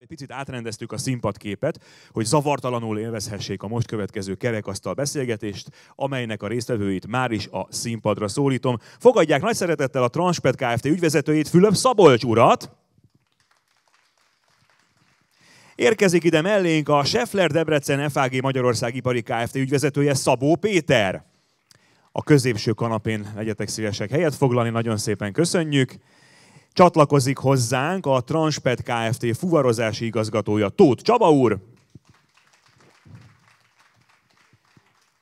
Egy picit átrendeztük a színpadképet, hogy zavartalanul élvezhessék a most következő kerekasztal beszélgetést, amelynek a résztvevőit már is a színpadra szólítom. Fogadják nagy szeretettel a Transpet Kft. ügyvezetőjét, Fülöp Szabolcs urat! Érkezik ide mellénk a Scheffler Debrecen FAG Magyarország Ipari Kft. ügyvezetője Szabó Péter. A középső kanapén legyetek szívesek helyet foglalni, nagyon szépen köszönjük. Csatlakozik hozzánk a Transpet Kft. fuvarozási igazgatója Tóth Csaba úr.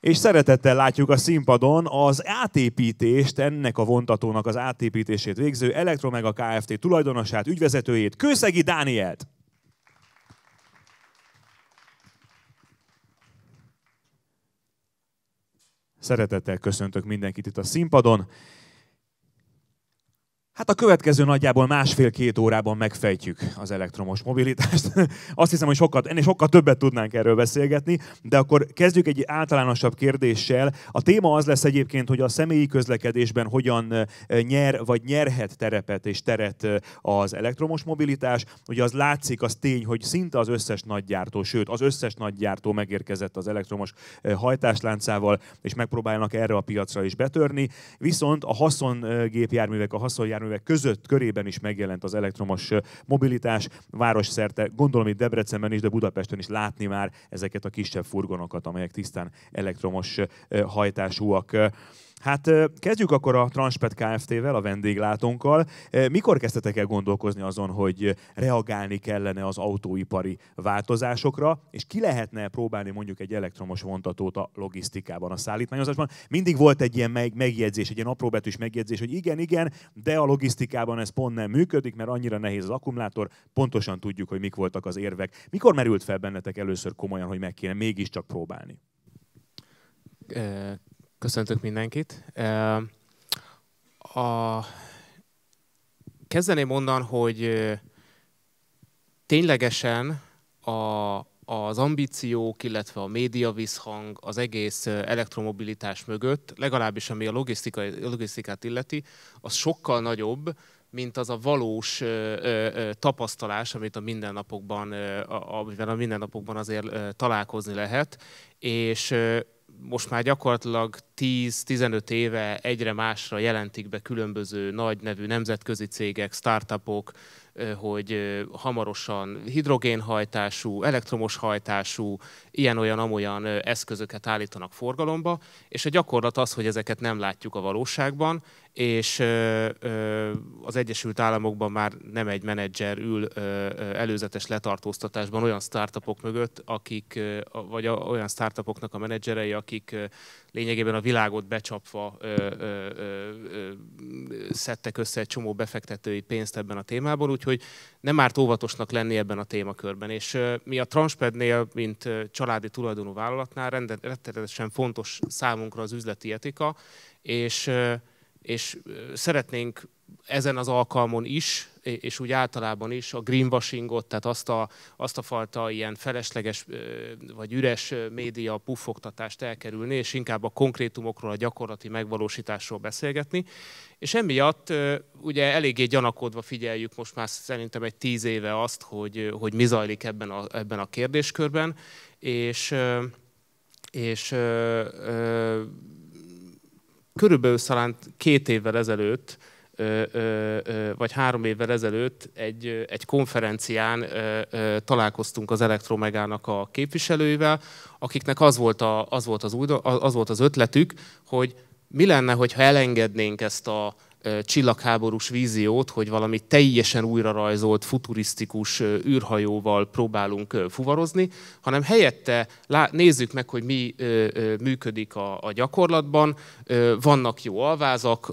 És szeretettel látjuk a színpadon az átépítést, ennek a vontatónak az átépítését végző Elektromega Kft. tulajdonosát, ügyvezetőjét, Kőszegi Dánielt. Szeretettel köszöntök mindenkit itt a színpadon. Hát a következő nagyjából másfél-két órában megfejtjük az elektromos mobilitást. Azt hiszem, hogy sokat ennél sokkal többet tudnánk erről beszélgetni, de akkor kezdjük egy általánosabb kérdéssel. A téma az lesz egyébként, hogy a személyi közlekedésben hogyan nyer vagy nyerhet terepet és teret az elektromos mobilitás. Ugye az látszik, az tény, hogy szinte az összes nagygyártó, sőt az összes nagygyártó megérkezett az elektromos hajtásláncával, és megpróbálnak erre a piacra is betörni. Viszont a haszongépjárművek, a haszonjárművek járművek között körében is megjelent az elektromos mobilitás. Városszerte, gondolom itt Debrecenben is, de Budapesten is látni már ezeket a kisebb furgonokat, amelyek tisztán elektromos hajtásúak. Hát kezdjük akkor a Transpet Kft-vel, a vendéglátónkkal. Mikor kezdtetek el gondolkozni azon, hogy reagálni kellene az autóipari változásokra, és ki lehetne próbálni mondjuk egy elektromos vontatót a logisztikában, a szállítmányozásban? Mindig volt egy ilyen megjegyzés, egy ilyen apróbetűs megjegyzés, hogy igen, igen, de a logisztikában ez pont nem működik, mert annyira nehéz az akkumulátor, pontosan tudjuk, hogy mik voltak az érvek. Mikor merült fel bennetek először komolyan, hogy meg kéne mégiscsak próbálni? Köszöntök mindenkit. A... Kezdeném onnan, hogy ténylegesen a, az ambíciók, illetve a média visszhang az egész elektromobilitás mögött, legalábbis ami a, logisztika, a logisztikát illeti, az sokkal nagyobb, mint az a valós ö, ö, tapasztalás, amit a mindennapokban, ö, amivel a mindennapokban azért ö, találkozni lehet. És most már gyakorlatilag 10-15 éve egyre másra jelentik be különböző nagy nevű nemzetközi cégek, startupok, hogy hamarosan hidrogénhajtású, elektromos hajtású, ilyen-olyan amolyan eszközöket állítanak forgalomba, és a gyakorlat az, hogy ezeket nem látjuk a valóságban, és az Egyesült Államokban már nem egy menedzser ül előzetes letartóztatásban olyan startupok mögött, akik, vagy olyan startupoknak a menedzserei, akik lényegében a világot becsapva szedtek össze egy csomó befektetői pénzt ebben a témában, úgyhogy nem árt óvatosnak lenni ebben a témakörben. És mi a Transpednél, mint családi tulajdonú vállalatnál rettenetesen fontos számunkra az üzleti etika, és és szeretnénk ezen az alkalmon is, és úgy általában is a greenwashingot, tehát azt a, azt a fajta ilyen felesleges vagy üres média puffogtatást elkerülni, és inkább a konkrétumokról, a gyakorlati megvalósításról beszélgetni. És emiatt ugye eléggé gyanakodva figyeljük most már szerintem egy tíz éve azt, hogy, hogy mi zajlik ebben a, ebben a kérdéskörben, és és ö, ö, körülbelül talán két évvel ezelőtt, vagy három évvel ezelőtt egy, egy konferencián találkoztunk az Elektromegának a képviselőivel, akiknek az volt, a, az, volt az, új, az volt az ötletük, hogy mi lenne, hogyha elengednénk ezt a csillagháborús víziót, hogy valami teljesen újra rajzolt, futurisztikus űrhajóval próbálunk fuvarozni, hanem helyette nézzük meg, hogy mi működik a, gyakorlatban. Vannak jó alvázak,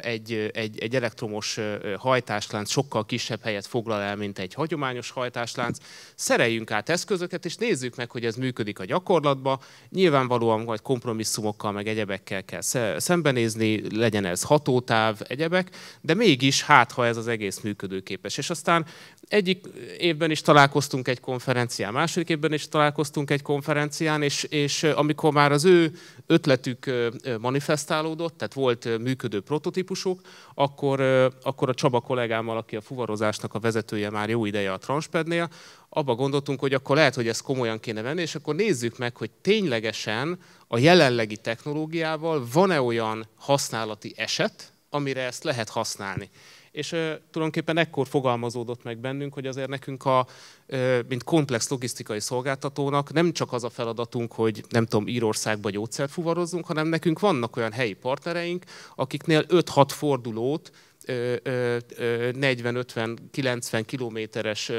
egy, egy, egy elektromos hajtáslánc sokkal kisebb helyet foglal el, mint egy hagyományos hajtáslánc. Szereljünk át eszközöket, és nézzük meg, hogy ez működik a gyakorlatban. Nyilvánvalóan majd kompromisszumokkal, meg egyebekkel kell szembenézni, legyen ez hatótáv, egyebek, de mégis hát, ha ez az egész működőképes. És aztán egyik évben is találkoztunk egy konferencián, második évben is találkoztunk egy konferencián, és, és amikor már az ő ötletük manifestálódott, tehát volt működő prototípusuk, akkor, akkor a Csaba kollégámmal, aki a fuvarozásnak a vezetője már jó ideje a Transpednél, abba gondoltunk, hogy akkor lehet, hogy ezt komolyan kéne venni, és akkor nézzük meg, hogy ténylegesen a jelenlegi technológiával van-e olyan használati eset, amire ezt lehet használni. És ö, tulajdonképpen ekkor fogalmazódott meg bennünk, hogy azért nekünk, a, ö, mint komplex logisztikai szolgáltatónak nem csak az a feladatunk, hogy nem tudom, Írországba gyógyszert fuvarozzunk, hanem nekünk vannak olyan helyi partnereink, akiknél 5-6 fordulót 40-50-90 kilométeres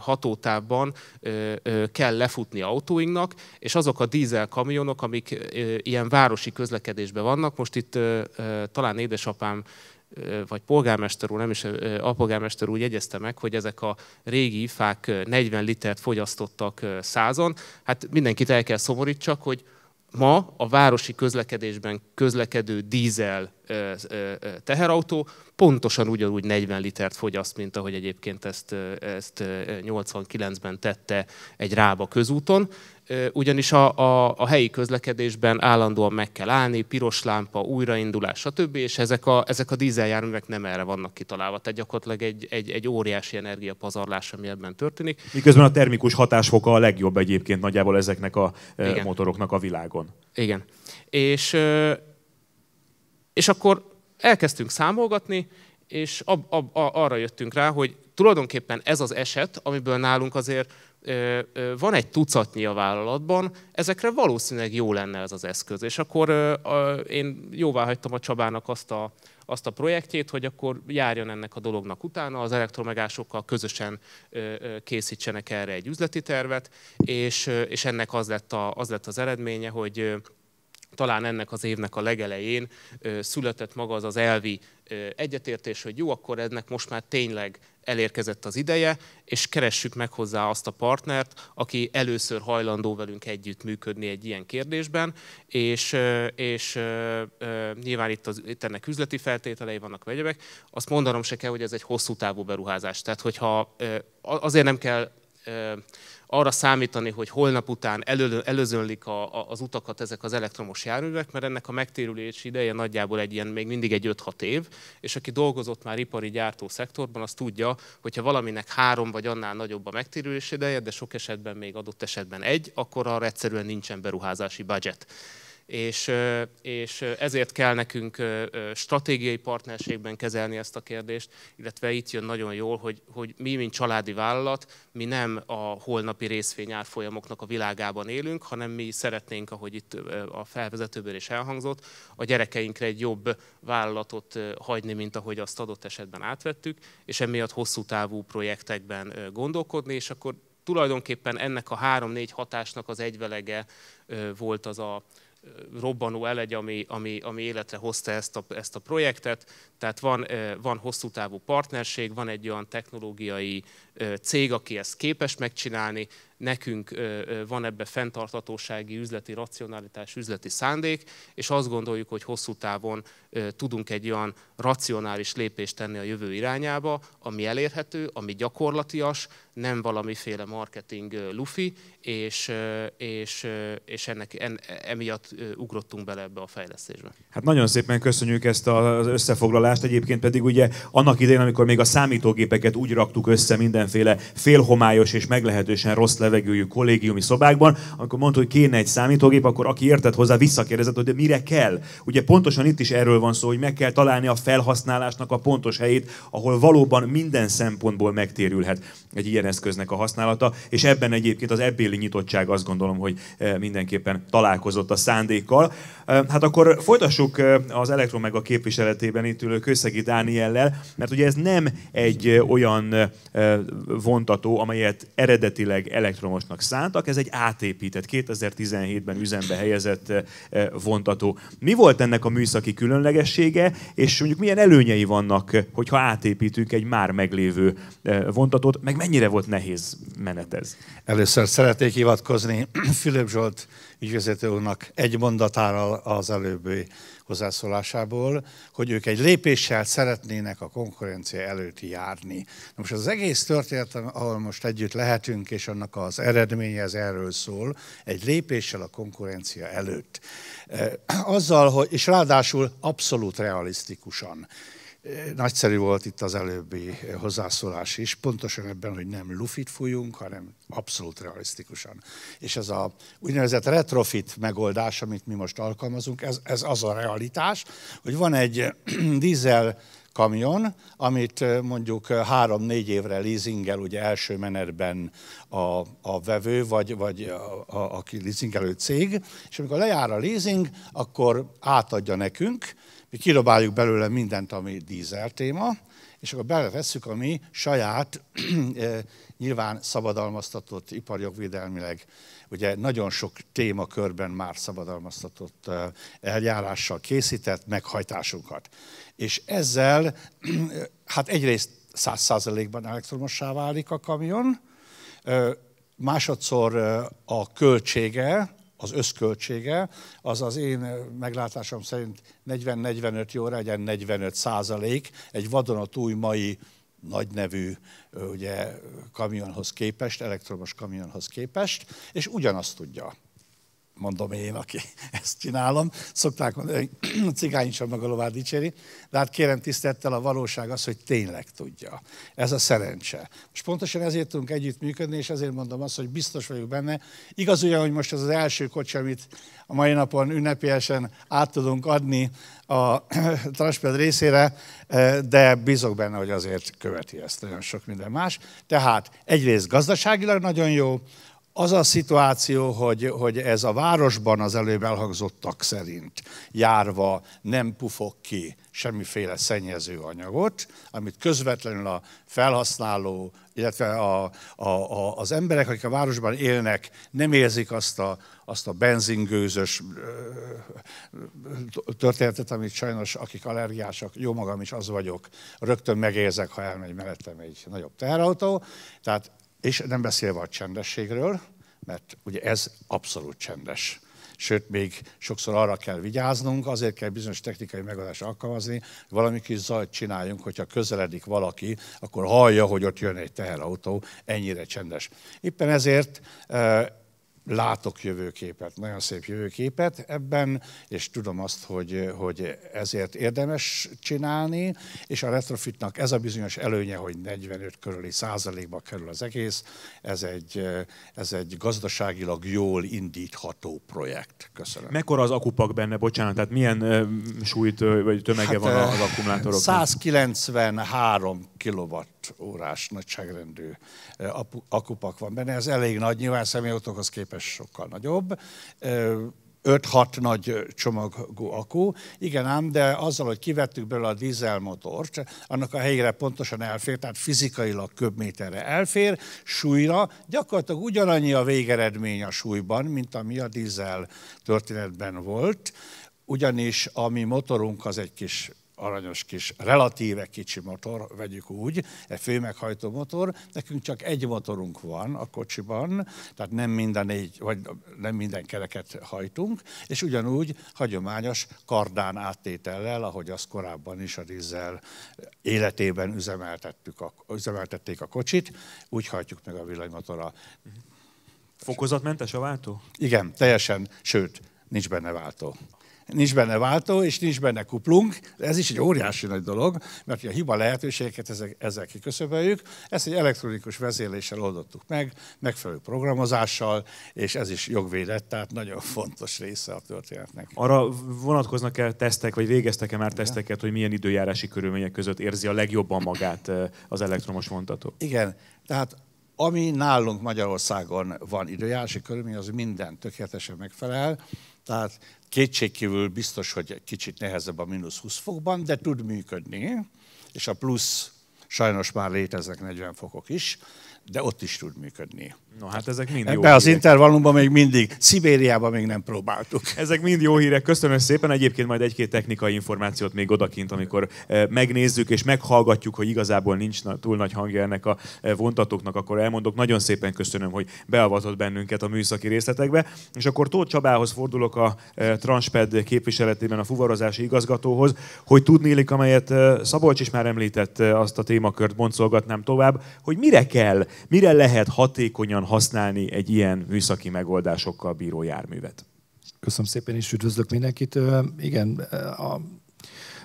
hatótávban kell lefutni autóinknak, és azok a dízel kamionok, amik ilyen városi közlekedésben vannak, most itt talán édesapám vagy polgármester úr, nem is alpolgármester úr jegyezte meg, hogy ezek a régi fák 40 litert fogyasztottak százon. Hát mindenkit el kell szomorítsak, hogy ma a városi közlekedésben közlekedő dízel teherautó pontosan ugyanúgy 40 litert fogyaszt, mint ahogy egyébként ezt, ezt 89-ben tette egy rába közúton ugyanis a, a, a helyi közlekedésben állandóan meg kell állni, piros lámpa, újraindulás, stb. és ezek a, ezek a dízeljárművek nem erre vannak kitalálva. Tehát gyakorlatilag egy, egy, egy óriási energiapazarlás, ami ebben történik. Miközben a termikus hatásfoka a legjobb egyébként nagyjából ezeknek a Igen. motoroknak a világon. Igen. És, és akkor elkezdtünk számolgatni, és ab, ab, arra jöttünk rá, hogy tulajdonképpen ez az eset, amiből nálunk azért van egy tucatnyi a vállalatban, ezekre valószínűleg jó lenne ez az eszköz. És akkor én jóvá hagytam a Csabának azt a, azt a projektjét, hogy akkor járjon ennek a dolognak utána, az elektromegásokkal közösen készítsenek erre egy üzleti tervet, és, és ennek az lett, a, az lett az eredménye, hogy talán ennek az évnek a legelején született maga az az elvi egyetértés, hogy jó, akkor ennek most már tényleg elérkezett az ideje, és keressük meg hozzá azt a partnert, aki először hajlandó velünk működni egy ilyen kérdésben, és, és nyilván itt, az, itt ennek üzleti feltételei vannak vegyebek. Azt mondanom se kell, hogy ez egy hosszú távú beruházás. Tehát hogyha azért nem kell arra számítani, hogy holnap után elő, előzönlik a, a, az utakat ezek az elektromos járművek, mert ennek a megtérülés ideje nagyjából egy ilyen, még mindig egy 5-6 év, és aki dolgozott már ipari gyártó szektorban, az tudja, hogyha valaminek három vagy annál nagyobb a megtérülés ideje, de sok esetben még adott esetben egy, akkor arra egyszerűen nincsen beruházási budget és, és ezért kell nekünk stratégiai partnerségben kezelni ezt a kérdést, illetve itt jön nagyon jól, hogy, hogy mi, mint családi vállalat, mi nem a holnapi részvény a világában élünk, hanem mi szeretnénk, ahogy itt a felvezetőből is elhangzott, a gyerekeinkre egy jobb vállalatot hagyni, mint ahogy azt adott esetben átvettük, és emiatt hosszú távú projektekben gondolkodni, és akkor tulajdonképpen ennek a három-négy hatásnak az egyvelege volt az a, robbanó elegy, ami, ami, ami életre hozta ezt a, ezt a projektet. Tehát van, van hosszú távú partnerség, van egy olyan technológiai cég, aki ezt képes megcsinálni, nekünk van ebbe fenntartatósági, üzleti racionalitás, üzleti szándék, és azt gondoljuk, hogy hosszú távon tudunk egy olyan racionális lépést tenni a jövő irányába, ami elérhető, ami gyakorlatias, nem valamiféle marketing lufi, és, és, és ennek, en, emiatt ugrottunk bele ebbe a fejlesztésbe. Hát nagyon szépen köszönjük ezt az összefoglalást, egyébként pedig ugye annak idején, amikor még a számítógépeket úgy raktuk össze mindenféle félhomályos és meglehetősen rossz levegőjű kollégiumi szobákban, amikor mondta, hogy kéne egy számítógép, akkor aki értett hozzá, visszakérdezett, hogy de mire kell. Ugye pontosan itt is erről van szó, hogy meg kell találni a felhasználásnak a pontos helyét, ahol valóban minden szempontból megtérülhet egy ilyen eszköznek a használata, és ebben egyébként az ebbéli nyitottság azt gondolom, hogy eh, mindenképpen találkozott a szándékkal. Hát akkor folytassuk az Elektromega képviseletében itt ülő Kőszegi Dániellel, mert ugye ez nem egy olyan vontató, amelyet eredetileg elektromosnak szántak, ez egy átépített, 2017-ben üzembe helyezett vontató. Mi volt ennek a műszaki különlegessége, és mondjuk milyen előnyei vannak, hogyha átépítünk egy már meglévő vontatót, meg mennyire volt nehéz menet ez? Először szeretnék hivatkozni Fülöp Zsolt ügyvezető úrnak egy mondatára az előbbi hozzászólásából, hogy ők egy lépéssel szeretnének a konkurencia előtt járni. Na most az egész történet, ahol most együtt lehetünk, és annak az eredménye az erről szól, egy lépéssel a konkurencia előtt. Eh, azzal, hogy, és ráadásul abszolút realisztikusan. Nagyszerű volt itt az előbbi hozzászólás is, pontosan ebben, hogy nem lufit fújunk, hanem abszolút realisztikusan. És ez a úgynevezett retrofit megoldás, amit mi most alkalmazunk, ez, ez az a realitás, hogy van egy dízel kamion, amit mondjuk három-négy évre leasingel, ugye első menetben a, a vevő, vagy, vagy a, a, aki leasingelő cég, és amikor lejár a leasing, akkor átadja nekünk, hogy kidobáljuk belőle mindent, ami dízel téma, és akkor belevesszük a mi saját, nyilván szabadalmaztatott, iparjogvédelmileg, ugye nagyon sok témakörben már szabadalmaztatott eljárással készített meghajtásunkat. És ezzel, hát egyrészt száz százalékban elektromossá válik a kamion, másodszor a költsége az összköltsége, az az én meglátásom szerint 40-45, jó legyen 45 százalék, egy vadonatúj mai nagynevű ugye, kamionhoz képest, elektromos kamionhoz képest, és ugyanazt tudja mondom én, aki ezt csinálom. Szokták mondani, hogy a cigány sem meg a lovát dicséri, de hát kérem tisztettel a valóság az, hogy tényleg tudja. Ez a szerencse. És pontosan ezért tudunk együttműködni, és ezért mondom azt, hogy biztos vagyok benne. Igaz ugyan, hogy most ez az első kocsi, amit a mai napon ünnepélyesen át tudunk adni a Transped részére, e, de bízok benne, hogy azért követi ezt nagyon sok minden más. Tehát egyrészt gazdaságilag nagyon jó, az a szituáció, hogy, hogy ez a városban az előbb elhangzottak szerint járva nem pufog ki semmiféle szennyező anyagot, amit közvetlenül a felhasználó, illetve a, a, a, az emberek, akik a városban élnek, nem érzik azt a, azt a benzingőzös történetet, amit sajnos, akik allergiásak, jó magam is az vagyok, rögtön megérzek, ha elmegy mellettem egy nagyobb teherautó. Tehát és nem beszélve a csendességről, mert ugye ez abszolút csendes. Sőt, még sokszor arra kell vigyáznunk, azért kell bizonyos technikai megoldást alkalmazni, valami kis zajt csináljunk, hogyha közeledik valaki, akkor hallja, hogy ott jön egy teherautó, ennyire csendes. Éppen ezért eh, látok jövőképet, nagyon szép jövőképet ebben, és tudom azt, hogy, hogy ezért érdemes csinálni, és a retrofitnak ez a bizonyos előnye, hogy 45 körüli százalékba kerül az egész, ez egy, ez egy gazdaságilag jól indítható projekt. Köszönöm. Mekkora az akupak benne, bocsánat, tehát milyen súlyt vagy tömege hát, van az akkumulátorok? 193 kilowatt 5 órás nagyságrendű e, akupak van benne. Ez elég nagy, nyilván személyautókhoz képest sokkal nagyobb. 5-6 e, nagy csomagú akku. Igen ám, de azzal, hogy kivettük belőle a dízelmotort, annak a helyére pontosan elfér, tehát fizikailag köbméterre elfér, súlyra gyakorlatilag ugyanannyi a végeredmény a súlyban, mint ami a dízel történetben volt, ugyanis a mi motorunk az egy kis aranyos kis, relatíve kicsi motor, vegyük úgy, egy főmeghajtó motor, nekünk csak egy motorunk van a kocsiban, tehát nem minden, négy, vagy nem minden kereket hajtunk, és ugyanúgy hagyományos kardán áttétellel, ahogy azt korábban is a dízzel életében üzemeltettük a, üzemeltették a kocsit, úgy hajtjuk meg a villanymotora. Fokozatmentes a váltó? Igen, teljesen, sőt, nincs benne váltó nincs benne váltó, és nincs benne kuplunk. Ez is egy óriási nagy dolog, mert a hiba lehetőségeket ezek, ezzel kiköszöböljük. Ezt egy elektronikus vezérléssel oldottuk meg, megfelelő programozással, és ez is jogvédett, tehát nagyon fontos része a történetnek. Arra vonatkoznak-e tesztek, vagy végeztek-e már teszteket, hogy milyen időjárási körülmények között érzi a legjobban magát eh, az elektromos vontató? Igen, tehát ami nálunk Magyarországon van időjárási körülmény, az minden tökéletesen megfelel. Tehát kétségkívül biztos, hogy kicsit nehezebb a mínusz 20 fokban, de tud működni, és a plusz sajnos már léteznek 40 fokok is, de ott is tud működni. No hát ezek mind jó Ebbe az intervallumban még mindig, Szibériában még nem próbáltuk. Ezek mind jó hírek, köszönöm szépen. Egyébként majd egy-két technikai információt még odakint, amikor eh, megnézzük és meghallgatjuk, hogy igazából nincs túl nagy hangja ennek a eh, vontatóknak, akkor elmondok. Nagyon szépen köszönöm, hogy beavatott bennünket a műszaki részletekbe. És akkor Tóth Csabához fordulok a eh, Transped képviseletében a fuvarozási igazgatóhoz, hogy tudnélik, amelyet Szabolcs is már említett, azt a témakört boncolgatnám tovább, hogy mire kell, mire lehet hatékonyan hatékonyan használni egy ilyen műszaki megoldásokkal bíró járművet. Köszönöm szépen, és üdvözlök mindenkit. Igen, a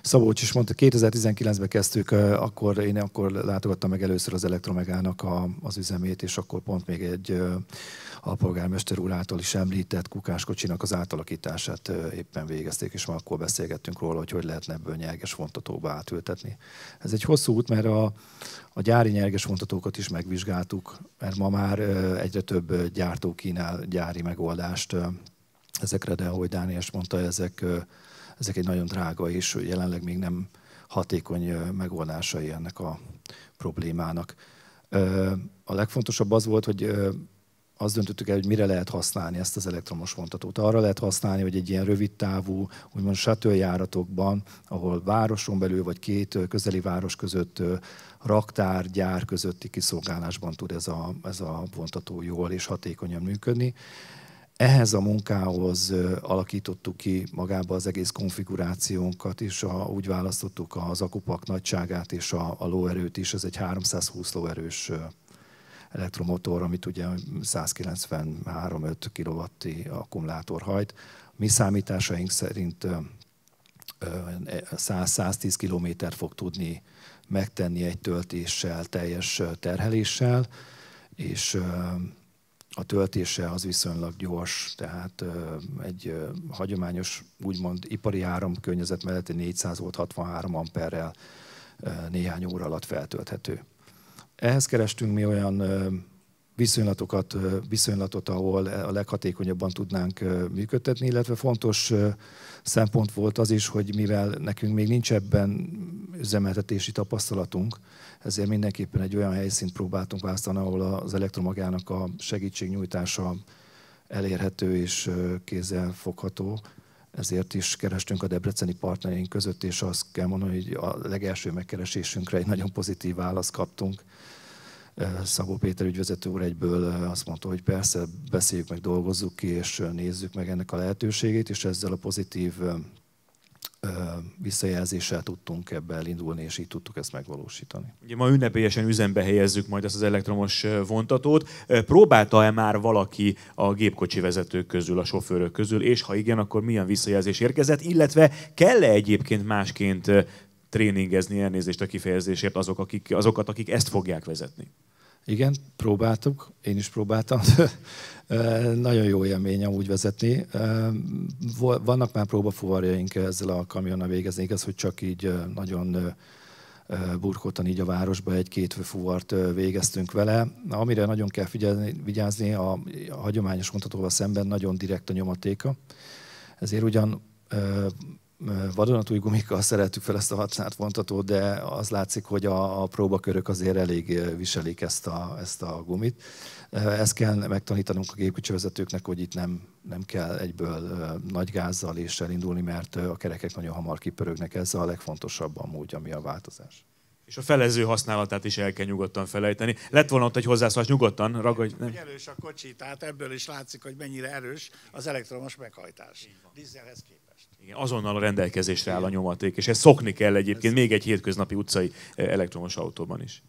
Szabócs is mondta, 2019-ben kezdtük, akkor én akkor látogattam meg először az Elektromegának a, az üzemét, és akkor pont még egy a polgármester úr által is említett kukáskocsinak az átalakítását éppen végezték, és már akkor beszélgettünk róla, hogy hogy lehetne ebből nyerges vontatóba átültetni. Ez egy hosszú út, mert a, a gyári nyerges vontatókat is megvizsgáltuk, mert ma már egyre több gyártó kínál gyári megoldást ezekre, de ahogy Dániás mondta, ezek, ezek egy nagyon drága és jelenleg még nem hatékony megoldásai ennek a problémának. A legfontosabb az volt, hogy azt döntöttük el, hogy mire lehet használni ezt az elektromos vontatót. Arra lehet használni, hogy egy ilyen rövid távú, úgymond shuttle járatokban, ahol városon belül vagy két közeli város között raktár, gyár közötti kiszolgálásban tud ez a, ez a vontató jól és hatékonyan működni. Ehhez a munkához alakítottuk ki magába az egész konfigurációnkat, és a, úgy választottuk az akupak nagyságát és a, a lóerőt is, ez egy 320 lóerős elektromotor, amit ugye 193-5 kw akkumulátor hajt. Mi számításaink szerint 100-110 km fog tudni megtenni egy töltéssel, teljes terheléssel, és a töltése az viszonylag gyors, tehát egy hagyományos, úgymond ipari áramkörnyezet mellett 400 volt 63 amperrel néhány óra alatt feltölthető. Ehhez kerestünk mi olyan viszonylatokat, viszonylatot, ahol a leghatékonyabban tudnánk működtetni, illetve fontos szempont volt az is, hogy mivel nekünk még nincs ebben üzemeltetési tapasztalatunk, ezért mindenképpen egy olyan helyszínt próbáltunk választani, ahol az elektromagának a segítségnyújtása elérhető és kézzelfogható ezért is kerestünk a debreceni partnereink között, és azt kell mondani, hogy a legelső megkeresésünkre egy nagyon pozitív választ kaptunk. Szabó Péter ügyvezető úr egyből azt mondta, hogy persze beszéljük meg, dolgozzuk ki, és nézzük meg ennek a lehetőségét, és ezzel a pozitív visszajelzéssel tudtunk ebbe elindulni, és így tudtuk ezt megvalósítani. Ugye ma ünnepélyesen üzembe helyezzük majd ezt az elektromos vontatót. Próbálta-e már valaki a gépkocsi vezetők közül, a sofőrök közül, és ha igen, akkor milyen visszajelzés érkezett, illetve kell-e egyébként másként tréningezni elnézést a kifejezésért azok, akik, azokat, akik ezt fogják vezetni? Igen, próbáltuk, én is próbáltam. Nagyon jó élmény úgy vezetni. Vannak már próbafuvarjaink ezzel a kamionnal végezni, igaz, hogy csak így nagyon burkoltan így a városba egy-két fuvart végeztünk vele. Amire nagyon kell figyelni, vigyázni, a, hagyományos vontatóval szemben nagyon direkt a nyomatéka. Ezért ugyan vadonatúj gumikkal szerettük fel ezt a határt vontatót, de az látszik, hogy a, a próbakörök azért elég viselik ezt a, ezt a gumit. Ezt kell megtanítanunk a gépkocsivezetőknek, hogy itt nem, nem kell egyből nagy gázzal és elindulni, mert a kerekek nagyon hamar kipörögnek. Ez a legfontosabb amúgy, ami a változás. És a felező használatát is el kell nyugodtan felejteni. Lett volna ott egy hozzászólás, nyugodtan ragadj. Nem. Erős a kocsi, tehát ebből is látszik, hogy mennyire erős az elektromos meghajtás. Dízelhez képest. Igen, azonnal a rendelkezésre áll a nyomaték, és ezt szokni kell egyébként ez még egy hétköznapi utcai eh, elektromos autóban is.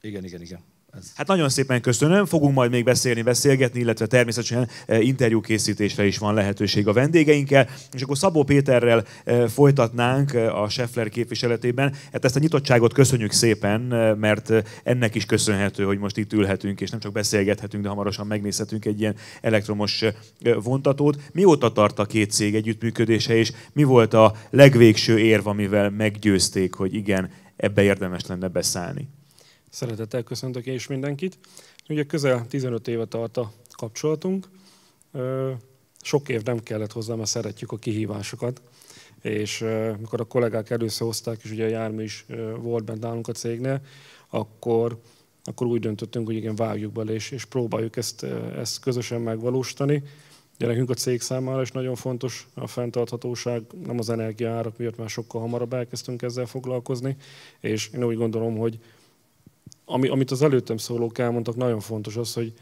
Igen, igen, igen. Ez... Hát nagyon szépen köszönöm, fogunk majd még beszélni, beszélgetni, illetve természetesen eh, interjúkészítésre is van lehetőség a vendégeinkkel, és akkor Szabó Péterrel eh, folytatnánk eh, a Scheffler képviseletében. Hát ezt a nyitottságot köszönjük szépen, mert ennek is köszönhető, hogy most itt ülhetünk, és nem csak beszélgethetünk, de hamarosan megnézhetünk egy ilyen elektromos vontatót. Mióta tart a két cég együttműködése, és mi volt a legvégső érv, amivel meggyőzték, hogy igen, ebbe érdemes lenne beszállni? Szeretettel köszöntök én is mindenkit. Ugye közel 15 éve tart a kapcsolatunk. Sok év nem kellett hozzá, mert szeretjük a kihívásokat. És mikor a kollégák először hozták, és ugye a jármű is volt bent nálunk a cégnél, akkor, akkor úgy döntöttünk, hogy igen, vágjuk bele, és, és próbáljuk ezt, ezt közösen megvalósítani. Ugye nekünk a cég számára is nagyon fontos a fenntarthatóság, nem az energiaárak miatt már sokkal hamarabb elkezdtünk ezzel foglalkozni, és én úgy gondolom, hogy ami, amit az előttem szólók elmondtak, nagyon fontos az, hogy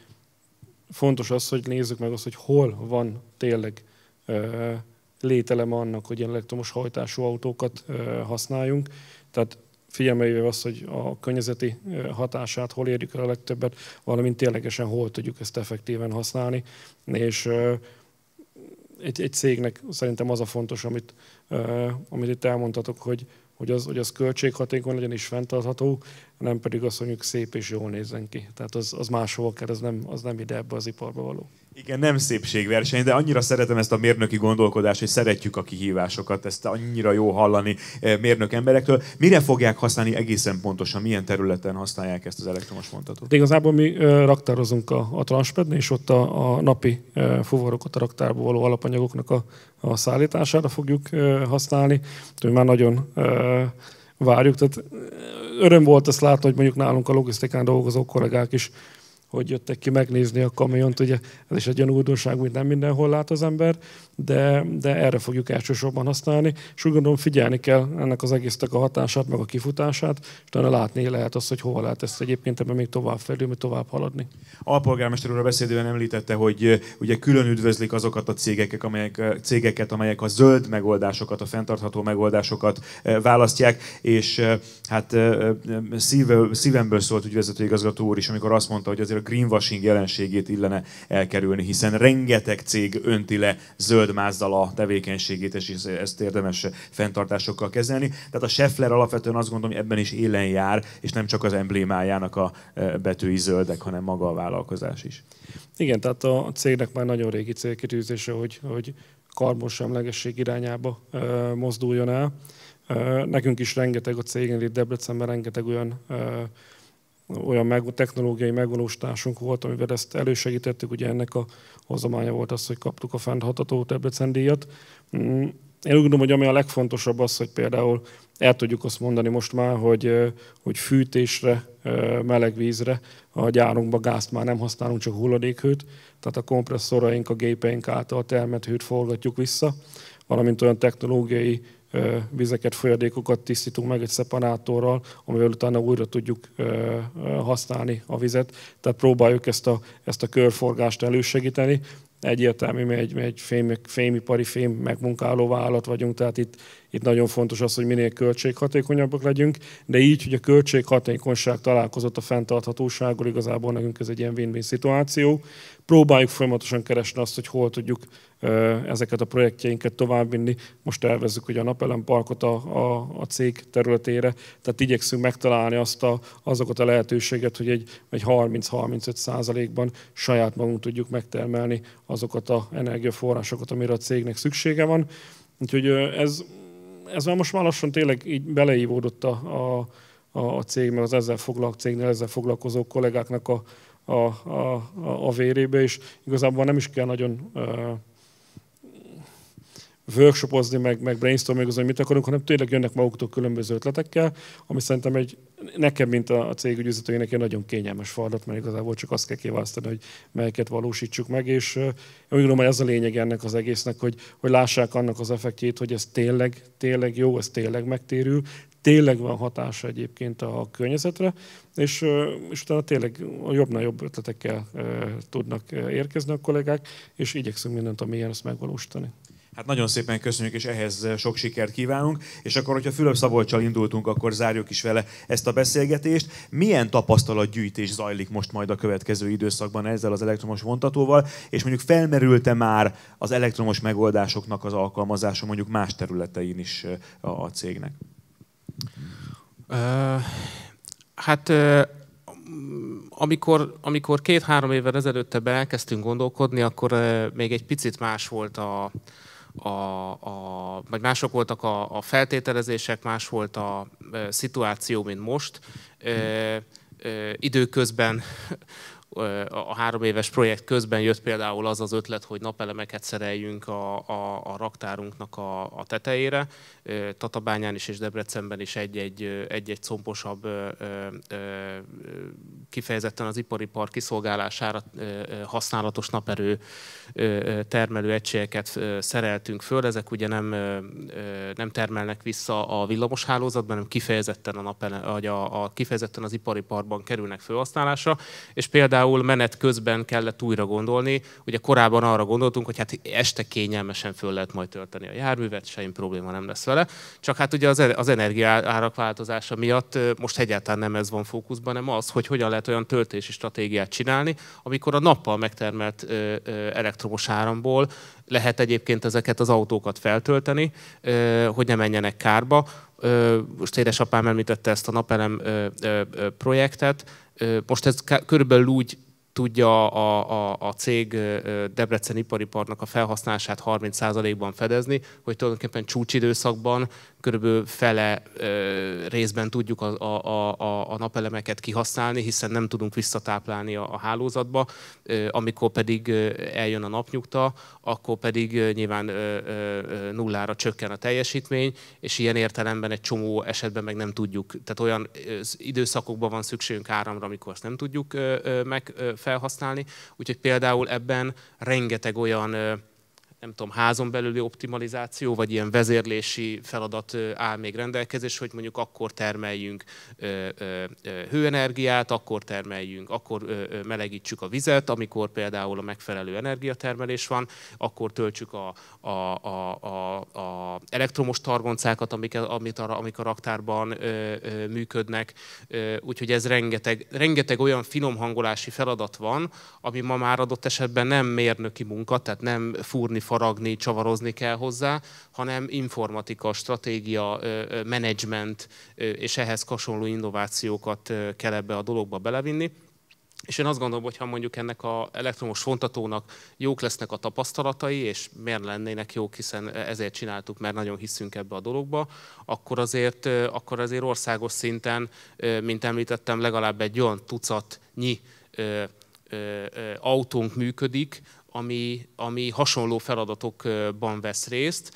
fontos az, hogy nézzük meg azt, hogy hol van tényleg ö, lételem annak, hogy ilyen elektromos hajtású autókat ö, használjunk. Tehát figyelmeljével az, hogy a környezeti hatását hol érjük el a legtöbbet, valamint ténylegesen hol tudjuk ezt effektíven használni. És ö, egy, egy cégnek szerintem az a fontos, amit, ö, amit itt elmondtatok, hogy, hogy az, hogy az költséghatékony legyen és fenntartható, hanem pedig az, hogy szép és jól nézzen ki. Tehát az, az máshol kell, az nem, az nem ide ebbe az iparba való. Igen, nem szépségverseny, de annyira szeretem ezt a mérnöki gondolkodást, hogy szeretjük a kihívásokat, ezt annyira jó hallani eh, mérnök emberektől. Mire fogják használni egészen pontosan, milyen területen használják ezt az elektromos vontatót? De igazából mi eh, raktározunk a, a transpednél, és ott a, a napi eh, fuvarokat a raktárból való alapanyagoknak a, a szállítására fogjuk használni. Úgyhogy már nagyon várjuk. Tehát öröm volt azt látni, hogy mondjuk nálunk a logisztikán dolgozó kollégák is hogy jöttek ki megnézni a kamiont, ugye ez is egy olyan újdonság, amit nem mindenhol lát az ember, de, de erre fogjuk elsősorban használni, és úgy gondolom figyelni kell ennek az egésznek a hatását, meg a kifutását, és talán látni lehet azt, hogy hova lehet ezt egyébként ebben még tovább felülni, tovább haladni. Alpolgármester úr a beszédében említette, hogy ugye külön üdvözlik azokat a cégeket, amelyek, cégeket, amelyek a zöld megoldásokat, a fenntartható megoldásokat választják, és hát szíve, szívemből szólt ügyvezető igazgató úr is, amikor azt mondta, hogy azért greenwashing jelenségét illene elkerülni, hiszen rengeteg cég önti le zöld mázdal a tevékenységét, és ezt érdemes fenntartásokkal kezelni. Tehát a Scheffler alapvetően azt gondolom, hogy ebben is élen jár, és nem csak az emblémájának a e, betűi zöldek, hanem maga a vállalkozás is. Igen, tehát a cégnek már nagyon régi célkitűzése, hogy, hogy karbonsemlegesség irányába ö, e, mozduljon el. Ö, e, nekünk is rengeteg a cégen, itt Debrecenben rengeteg olyan ö, olyan meg, technológiai megvalósításunk volt, amivel ezt elősegítettük, ugye ennek a hozománya volt az, hogy kaptuk a fenntartható Debrecen díjat. Mm, én úgy gondolom, hogy ami a legfontosabb az, hogy például el tudjuk azt mondani most már, hogy, hogy fűtésre, meleg vízre a gyárunkban gázt már nem használunk, csak hulladékhőt, tehát a kompresszoraink, a gépeink által termett hőt forgatjuk vissza, valamint olyan technológiai vizeket, folyadékokat tisztítunk meg egy szeparátorral, amivel utána újra tudjuk használni a vizet. Tehát próbáljuk ezt a, ezt a körforgást elősegíteni. Egyértelmű, mi egy, mi egy fém, fémipari, fém megmunkáló vállalat vagyunk, tehát itt, itt nagyon fontos az, hogy minél költséghatékonyabbak legyünk, de így, hogy a költséghatékonyság találkozott a fenntarthatósággal, igazából nekünk ez egy ilyen win-win szituáció. Próbáljuk folyamatosan keresni azt, hogy hol tudjuk ezeket a projektjeinket továbbvinni. Most tervezzük, ugye a napelemparkot a, a, a cég területére, tehát igyekszünk megtalálni azt a, azokat a lehetőséget, hogy egy, egy 30-35 százalékban saját magunk tudjuk megtermelni azokat a energiaforrásokat, amire a cégnek szüksége van. Úgyhogy ez már most már lassan tényleg így beleívódott a, a, a, a cég, meg az ezzel foglalkozó cégnél, ezzel foglalkozó kollégáknak a, a, a, a vérébe, és igazából nem is kell nagyon workshopozni, meg, meg az hogy mit akarunk, hanem tényleg jönnek maguktól különböző ötletekkel, ami szerintem egy, nekem, mint a, a cég ügyvezetőjének egy nagyon kényelmes feladat, mert igazából csak azt kell kiválasztani, hogy melyeket valósítsuk meg, és uh, én úgy gondolom, hogy ez a lényeg ennek az egésznek, hogy, hogy lássák annak az effektjét, hogy ez tényleg, tényleg jó, ez tényleg megtérül, tényleg van hatása egyébként a környezetre, és, és utána tényleg a jobbnál jobb ötletekkel e, tudnak érkezni a kollégák, és igyekszünk mindent, amilyen ezt megvalósítani. Hát nagyon szépen köszönjük, és ehhez sok sikert kívánunk. És akkor, hogyha Fülöp Szabolcsal indultunk, akkor zárjuk is vele ezt a beszélgetést. Milyen tapasztalatgyűjtés zajlik most majd a következő időszakban ezzel az elektromos vontatóval, és mondjuk felmerülte már az elektromos megoldásoknak az alkalmazása mondjuk más területein is a cégnek? Uh, hát uh amikor, amikor két-három évvel ezelőtt ebben elkezdtünk gondolkodni, akkor még egy picit más volt a, a, a, vagy mások voltak a, a feltételezések, más volt a szituáció, mint most. E, e, időközben a három éves projekt közben jött például az az ötlet, hogy napelemeket szereljünk a, a, a raktárunknak a, a tetejére. Tatabányán is és Debrecenben is egy-egy, egy-egy szomposabb, kifejezetten az ipari park kiszolgálására használatos naperő termelő egységeket szereltünk föl. Ezek ugye nem, nem termelnek vissza a villamos hálózatban, hanem kifejezetten, a napele, a, a, kifejezetten az ipari parkban kerülnek felhasználásra. És például például menet közben kellett újra gondolni. Ugye korábban arra gondoltunk, hogy hát este kényelmesen föl lehet majd tölteni a járművet, semmi probléma nem lesz vele. Csak hát ugye az e- energiárak változása miatt most egyáltalán nem ez van fókuszban, hanem az, hogy hogyan lehet olyan töltési stratégiát csinálni, amikor a nappal megtermelt elektromos áramból lehet egyébként ezeket az autókat feltölteni, hogy ne menjenek kárba most édesapám említette ezt a napelem projektet, most ez körülbelül úgy tudja a, a, a cég Debrecen ipariparnak a felhasználását 30%-ban fedezni, hogy tulajdonképpen csúcsidőszakban körülbelül fele ö, részben tudjuk a, a, a, a napelemeket kihasználni, hiszen nem tudunk visszatáplálni a, a hálózatba. Ö, amikor pedig eljön a napnyugta, akkor pedig nyilván ö, ö, nullára csökken a teljesítmény, és ilyen értelemben egy csomó esetben meg nem tudjuk. Tehát olyan időszakokban van szükségünk áramra, amikor ezt nem tudjuk ö, ö, meg ö, felhasználni. Úgyhogy például ebben rengeteg olyan ö, nem tudom, házon belüli optimalizáció, vagy ilyen vezérlési feladat áll még rendelkezés, hogy mondjuk akkor termeljünk hőenergiát, akkor termeljünk, akkor melegítsük a vizet, amikor például a megfelelő energiatermelés van, akkor töltsük a, a, a, a, a elektromos targoncákat, amik, amit a, amik a raktárban ö, ö, működnek. Ö, úgyhogy ez rengeteg, rengeteg olyan finom hangolási feladat van, ami ma már adott esetben nem mérnöki munka, tehát nem fúrni, faragni, csavarozni kell hozzá, hanem informatika, stratégia, menedzsment és ehhez hasonló innovációkat kell ebbe a dologba belevinni. És én azt gondolom, hogy ha mondjuk ennek a elektromos vontatónak jók lesznek a tapasztalatai, és miért lennének jók, hiszen e- ezért csináltuk, mert nagyon hiszünk ebbe a dologba, akkor azért, akkor azért országos szinten, mint említettem, legalább egy olyan tucatnyi autónk működik, ami, ami hasonló feladatokban vesz részt,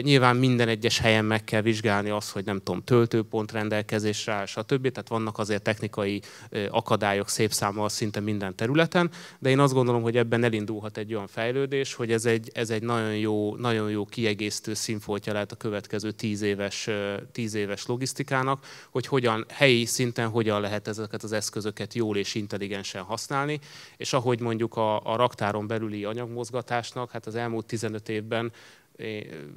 Nyilván minden egyes helyen meg kell vizsgálni azt, hogy nem tudom, töltőpont rendelkezésre áll, stb. Tehát vannak azért technikai akadályok szép számmal szinte minden területen, de én azt gondolom, hogy ebben elindulhat egy olyan fejlődés, hogy ez egy, ez egy nagyon, jó, nagyon jó kiegészítő színfoltja lehet a következő tíz éves, tíz éves logisztikának, hogy hogyan helyi szinten hogyan lehet ezeket az eszközöket jól és intelligensen használni, és ahogy mondjuk a, a raktáron belüli anyagmozgatásnak, hát az elmúlt 15 évben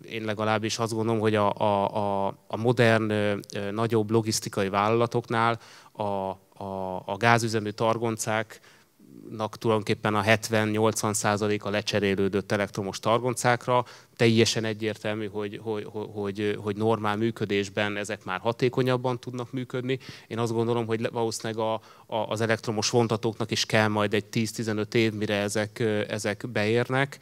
én legalábbis azt gondolom, hogy a, a, a, a modern, nagyobb logisztikai vállalatoknál a, a, a gázüzemű targoncák tulajdonképpen a 70-80 a lecserélődött elektromos targoncákra, teljesen egyértelmű, hogy, hogy, hogy, hogy normál működésben ezek már hatékonyabban tudnak működni. Én azt gondolom, hogy valószínűleg a, a, az elektromos vontatóknak is kell majd egy 10-15 év, mire ezek, ezek beérnek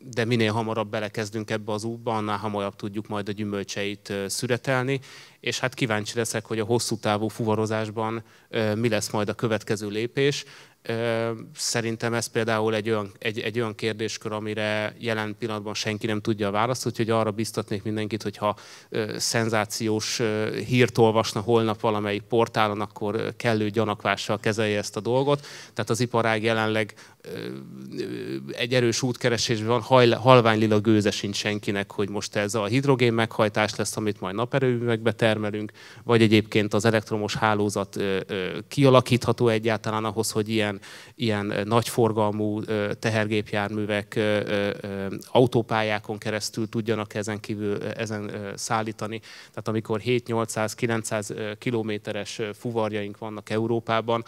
de minél hamarabb belekezdünk ebbe az útba, annál hamarabb tudjuk majd a gyümölcseit szüretelni, és hát kíváncsi leszek, hogy a hosszú távú fuvarozásban mi lesz majd a következő lépés. Szerintem ez például egy olyan, egy, egy olyan kérdéskör, amire jelen pillanatban senki nem tudja a választ, úgyhogy arra biztatnék mindenkit, hogyha szenzációs hírt olvasna holnap valamelyik portálon, akkor kellő gyanakvással kezelje ezt a dolgot. Tehát az iparág jelenleg egy erős útkeresésben van, halvány lila gőze sincs senkinek, hogy most ez a hidrogén meghajtás lesz, amit majd naperőművekbe termelünk, vagy egyébként az elektromos hálózat kialakítható egyáltalán ahhoz, hogy ilyen, ilyen nagyforgalmú tehergépjárművek autópályákon keresztül tudjanak ezen kívül ezen szállítani. Tehát amikor 7-800-900 kilométeres fuvarjaink vannak Európában,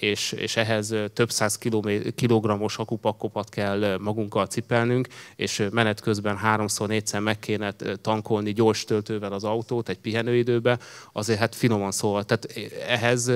és, és ehhez több száz kilométer kilogrammos akupakkopat kell magunkkal cipelnünk, és menet közben háromszor, négyszer meg kéne tankolni gyors töltővel az autót egy pihenőidőbe, azért hát finoman szóval. Tehát ehhez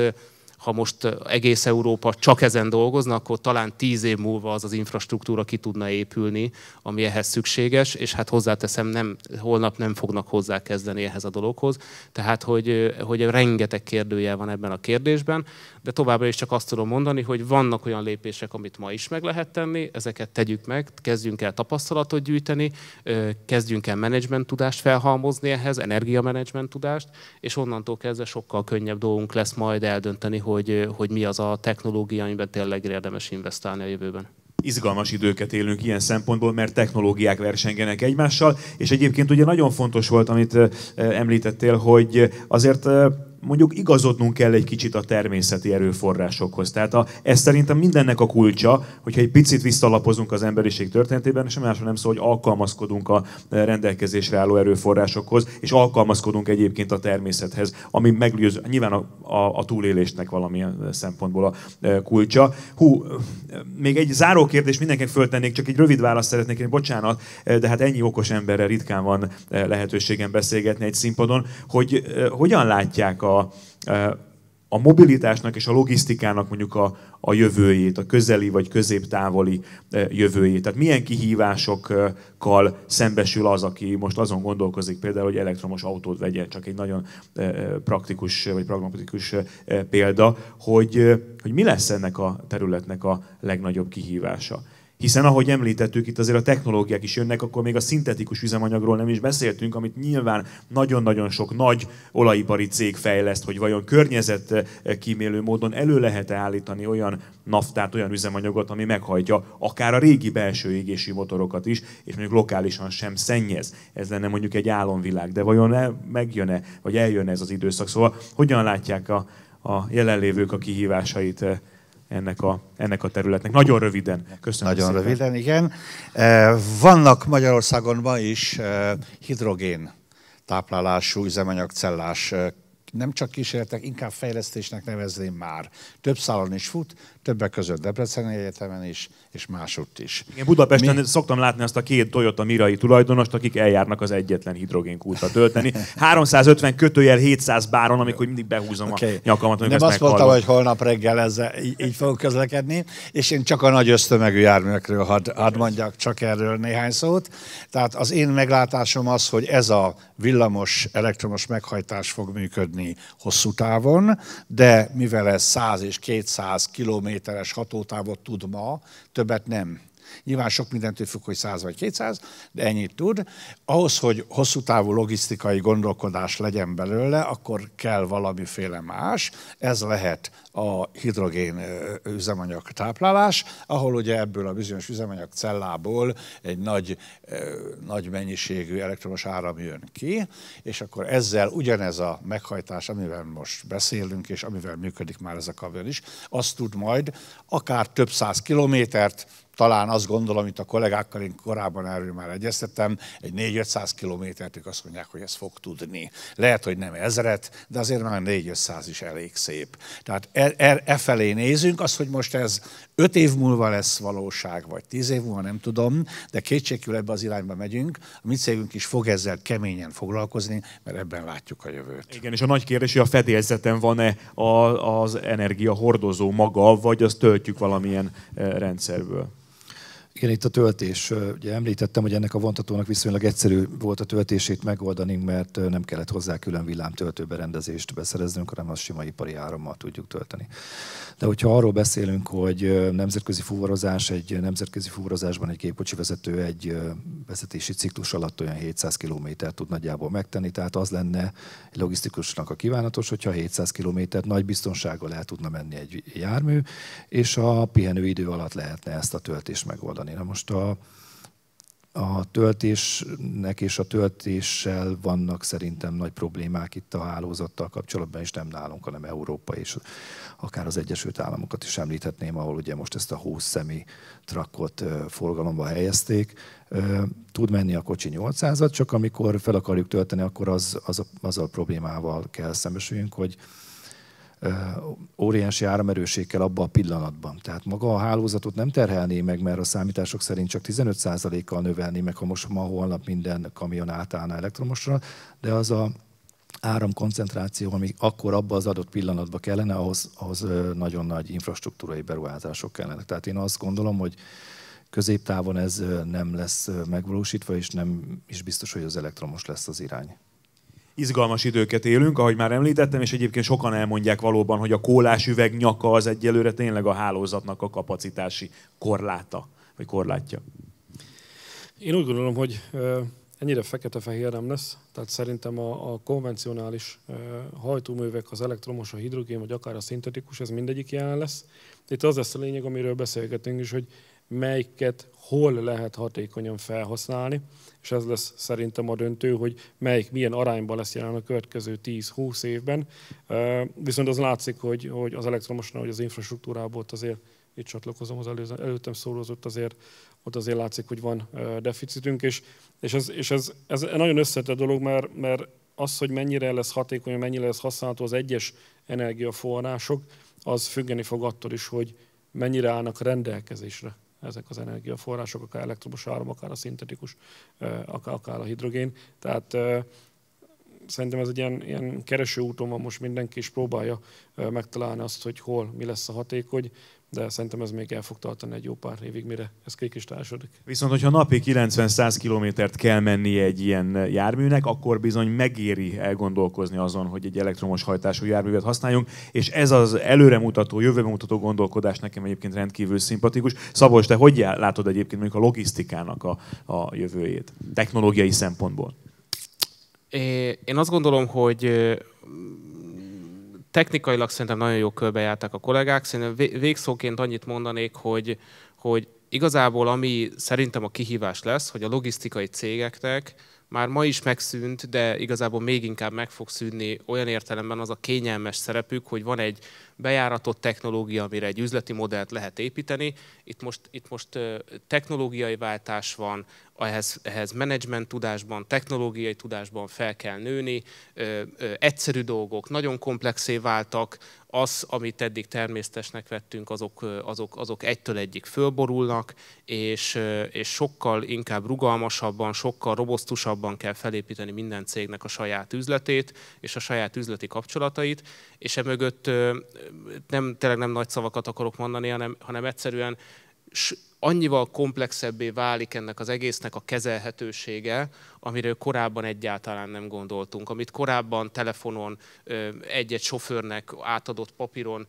ha most egész Európa csak ezen dolgozna, akkor talán tíz év múlva az az infrastruktúra ki tudna épülni, ami ehhez szükséges, és hát hozzáteszem, nem, holnap nem fognak hozzákezdeni ehhez a dologhoz. Tehát, hogy, hogy rengeteg kérdője van ebben a kérdésben, de továbbra is csak azt tudom mondani, hogy vannak olyan lépések, amit ma is meg lehet tenni, ezeket tegyük meg, kezdjünk el tapasztalatot gyűjteni, kezdjünk el menedzsment tudást felhalmozni ehhez, energiamenedzsment tudást, és onnantól kezdve sokkal könnyebb dolgunk lesz majd eldönteni, hogy, hogy mi az a technológia, amiben tényleg érdemes investálni a jövőben izgalmas időket élünk ilyen szempontból, mert technológiák versengenek egymással, és egyébként ugye nagyon fontos volt, amit eh, említettél, hogy azért eh, mondjuk igazodnunk kell egy kicsit a természeti erőforrásokhoz. Tehát a, ez szerintem mindennek a kulcsa, hogyha egy picit visszalapozunk az emberiség történetében, és másra nem szó, hogy alkalmazkodunk a e, rendelkezésre álló erőforrásokhoz, és alkalmazkodunk egyébként a természethez, ami meggyőz, nyilván a, a, a túlélésnek valamilyen e, szempontból a e, kulcsa. Hú, még egy záró kérdés mindenkinek föltennék, csak egy rövid választ szeretnék, én bocsánat, de hát ennyi okos emberre ritkán van lehetőségem beszélgetni egy színpadon, hogy hogyan látják a a, e, a mobilitásnak és a logisztikának mondjuk a, a jövőjét, a közeli vagy középtávoli e, jövőjét. Tehát milyen kihívásokkal szembesül az, aki most azon gondolkozik például, hogy elektromos autót vegye, csak egy nagyon e, praktikus vagy pragmatikus példa, hogy, hogy mi lesz ennek a területnek a legnagyobb kihívása. Hiszen ahogy említettük, itt azért a technológiák is jönnek, akkor még a szintetikus üzemanyagról nem is beszéltünk, amit nyilván nagyon-nagyon sok nagy olajipari cég fejleszt, hogy vajon eh, kímélő módon elő lehet-e állítani olyan naftát, olyan üzemanyagot, ami meghajtja akár a régi belső égési motorokat is, és mondjuk lokálisan sem szennyez. Ez lenne mondjuk egy álomvilág, de vajon megjön-e, vagy eljön ez az időszak? Szóval hogyan látják a, a jelenlévők a kihívásait eh, ennek a, ennek a területnek. Nagyon röviden. Köszönöm Nagyon szépen. röviden, igen. E, vannak Magyarországon ma is e, hidrogén táplálású üzemanyagcellás e, nem csak kísérletek, inkább fejlesztésnek nevezném már. Több szállon is fut, többek között Debrecen Egyetemen is, és másutt is. Igen, Budapesten Mi... szoktam látni azt a két Toyota Mirai tulajdonost, akik eljárnak az egyetlen hidrogénkútra tölteni. 350 kötőjel 700 báron, amikor mindig behúzom okay. a nyakamat. Nem azt mondtam, hogy holnap reggel ezzel így, így fogok közlekedni, és én csak a nagy ösztömegű járműekről hadd had mondjak csak erről néhány szót. Tehát az én meglátásom az, hogy ez a villamos, elektromos meghajtás fog működni hosszú távon, de mivel ez 100 és 200 kilométer kilométeres hatótávot tud ma, többet nem. Nyilván sok mindentől függ, hogy 100 vagy 200, de ennyit tud. Ahhoz, hogy hosszú távú logisztikai gondolkodás legyen belőle, akkor kell valamiféle más. Ez lehet a hidrogén üzemanyag táplálás, ahol ugye ebből a bizonyos üzemanyag cellából egy nagy, nagy mennyiségű elektromos áram jön ki, és akkor ezzel ugyanez a meghajtás, amivel most beszélünk, és amivel működik már ez a kavion is, azt tud majd akár több száz kilométert, talán azt gondolom, amit a kollégákkal én korábban erről már egyeztettem, egy 4-500 kilométert ők azt mondják, hogy ez fog tudni. Lehet, hogy nem ezret, de azért már 4-500 is elég szép. Tehát e, e, e felé nézünk, az, hogy most ez 5 év múlva lesz valóság, vagy 10 év múlva, nem tudom, de kétségkül ebbe az irányba megyünk. A mi cégünk is fog ezzel keményen foglalkozni, mert ebben látjuk a jövőt. Igen, és a nagy kérdés, hogy a fedélzeten van-e az energia hordozó maga, vagy azt töltjük valamilyen e, rendszerből. Igen, itt a töltés. Ugye említettem, hogy ennek a vontatónak viszonylag egyszerű volt a töltését megoldani, mert nem kellett hozzá külön villámtöltőberendezést beszereznünk, hanem azt sima ipari árammal tudjuk tölteni. De hogyha arról beszélünk, hogy nemzetközi fuvarozás, egy nemzetközi fuvarozásban egy gépkocsi vezető egy vezetési ciklus alatt olyan 700 kilométert tud nagyjából megtenni, tehát az lenne egy logisztikusnak a kívánatos, hogyha 700 kilométert nagy biztonsággal el tudna menni egy jármű, és a pihenő idő alatt lehetne ezt a töltést megoldani tölteni. Na most a, a töltésnek és a töltéssel vannak szerintem nagy problémák itt a hálózattal kapcsolatban, és nem nálunk, hanem Európa és akár az Egyesült Államokat is említhetném, ahol ugye most ezt a 20 szemi trakkot forgalomba helyezték. Tud menni a kocsi 800 csak amikor fel akarjuk tölteni, akkor az, az, a, az a problémával kell szembesüljünk, hogy óriási áramerőséggel abban a pillanatban. Tehát maga a hálózatot nem terhelné meg, mert a számítások szerint csak 15%-kal növelné meg, ha most ma holnap minden kamion átállna elektromosra, de az a áramkoncentráció, ami akkor abba az adott pillanatban kellene, ahhoz, ahhoz nagyon nagy infrastruktúrai beruházások kellene. Tehát én azt gondolom, hogy középtávon ez nem lesz megvalósítva, és nem is biztos, hogy az elektromos lesz az irány izgalmas időket élünk, ahogy már említettem, és egyébként sokan elmondják valóban, hogy a kólás üveg nyaka az egyelőre tényleg a hálózatnak a kapacitási korláta, vagy korlátja. Én úgy gondolom, hogy ennyire fekete-fehér nem lesz. Tehát szerintem a, a konvencionális hajtóművek, az elektromos, a hidrogén, vagy akár a szintetikus, ez mindegyik jelen lesz. Itt az lesz a lényeg, amiről beszélgetünk is, hogy melyiket hol lehet hatékonyan felhasználni, és ez lesz szerintem a döntő, hogy melyik milyen arányban lesz jelen a következő 10-20 évben. Viszont az látszik, hogy, hogy az elektromosnál, hogy az infrastruktúrából azért itt csatlakozom az előz, előttem szólóhoz, ott azért, ott azért látszik, hogy van deficitünk, és, és, ez, és ez, ez nagyon összetett dolog, mert, mert az, hogy mennyire lesz hatékony, mennyire lesz használható az egyes energiaforrások, az függeni fog attól is, hogy mennyire állnak rendelkezésre ezek az energiaforrások, akár elektromos áram, akár a szintetikus, akár, a hidrogén. Tehát szerintem ez egy ilyen, ilyen kereső úton van most mindenki, és próbálja megtalálni azt, hogy hol mi lesz a hatékony de szerintem ez még el fog tartani egy jó pár évig, mire ez társadik. Viszont, hogyha napi 90-100 kilométert kell menni egy ilyen járműnek, akkor bizony megéri elgondolkozni azon, hogy egy elektromos hajtású járművet használjunk, és ez az előremutató, jövőbemutató gondolkodás nekem egyébként rendkívül szimpatikus. Szabolcs, te hogy látod egyébként mondjuk a logisztikának a, a jövőjét, technológiai szempontból? É, én azt gondolom, hogy technikailag szerintem nagyon jó körbejárták a kollégák. Szerintem végszóként annyit mondanék, hogy, hogy igazából ami szerintem a kihívás lesz, hogy a logisztikai cégeknek már ma is megszűnt, de igazából még inkább meg fog szűnni olyan értelemben az a kényelmes szerepük, hogy van egy bejáratott technológia, amire egy üzleti modellt lehet építeni. Itt most, itt most technológiai váltás van, ehhez, ehhez menedzsment tudásban, technológiai tudásban fel kell nőni, egyszerű dolgok nagyon komplexé váltak, az, amit eddig természetesnek vettünk, azok, azok, azok egytől egyik fölborulnak, és, és sokkal inkább rugalmasabban, sokkal robosztusabban kell felépíteni minden cégnek a saját üzletét és a saját üzleti kapcsolatait, és emögött nem, tényleg nem nagy szavakat akarok mondani, hanem, hanem egyszerűen annyival komplexebbé válik ennek az egésznek a kezelhetősége, amiről korábban egyáltalán nem gondoltunk, amit korábban telefonon egy-egy sofőrnek átadott papíron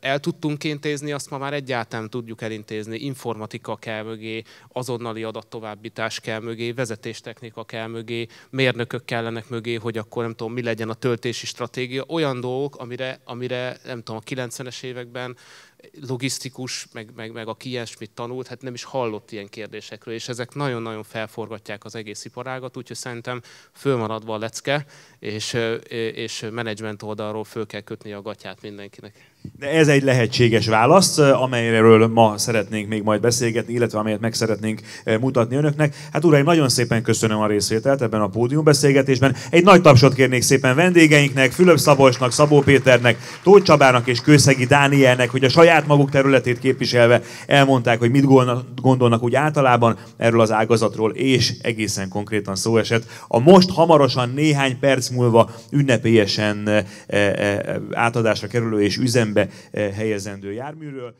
el tudtunk intézni, azt ma már egyáltalán tudjuk elintézni. Informatika kell mögé, azonnali adattovábbítás kell mögé, vezetéstechnika kell mögé, mérnökök kellenek mögé, hogy akkor nem tudom, mi legyen a töltési stratégia. Olyan dolgok, amire, amire nem tudom, a 90-es években logisztikus, meg, meg, meg aki ilyesmit tanult, hát nem is hallott ilyen kérdésekről, és ezek nagyon-nagyon felforgatják az egész iparágat, úgyhogy szerintem fölmaradva a lecke, és, és menedzsment oldalról föl kell kötni a gatyát mindenkinek. De ez egy lehetséges válasz, eh, amelyről ma szeretnénk még majd beszélgetni, illetve amelyet meg szeretnénk eh, mutatni önöknek. Hát uraim, nagyon szépen köszönöm a részvételt ebben a pódiumbeszélgetésben. Egy nagy tapsot kérnék szépen vendégeinknek, Fülöp Szabolcsnak, Szabó Péternek, Tóth Csabának és Kőszegi Dánielnek, hogy a saját maguk területét képviselve elmondták, hogy mit gondolnak úgy általában erről az ágazatról, és egészen konkrétan szó esett a most hamarosan néhány perc múlva ünnepélyesen eh, átadásra kerülő és üzem üzembe eh, helyezendő járműről.